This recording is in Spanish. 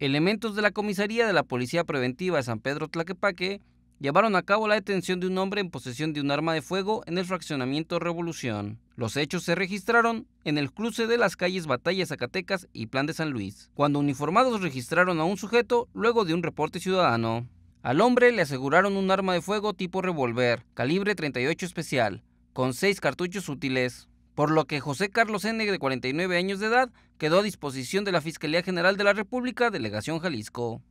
Elementos de la comisaría de la Policía Preventiva de San Pedro Tlaquepaque llevaron a cabo la detención de un hombre en posesión de un arma de fuego en el fraccionamiento Revolución. Los hechos se registraron en el cruce de las calles Batalla Zacatecas y Plan de San Luis, cuando uniformados registraron a un sujeto luego de un reporte ciudadano. Al hombre le aseguraron un arma de fuego tipo revólver, calibre 38 especial, con seis cartuchos útiles por lo que José Carlos N., de 49 años de edad, quedó a disposición de la Fiscalía General de la República, Delegación Jalisco.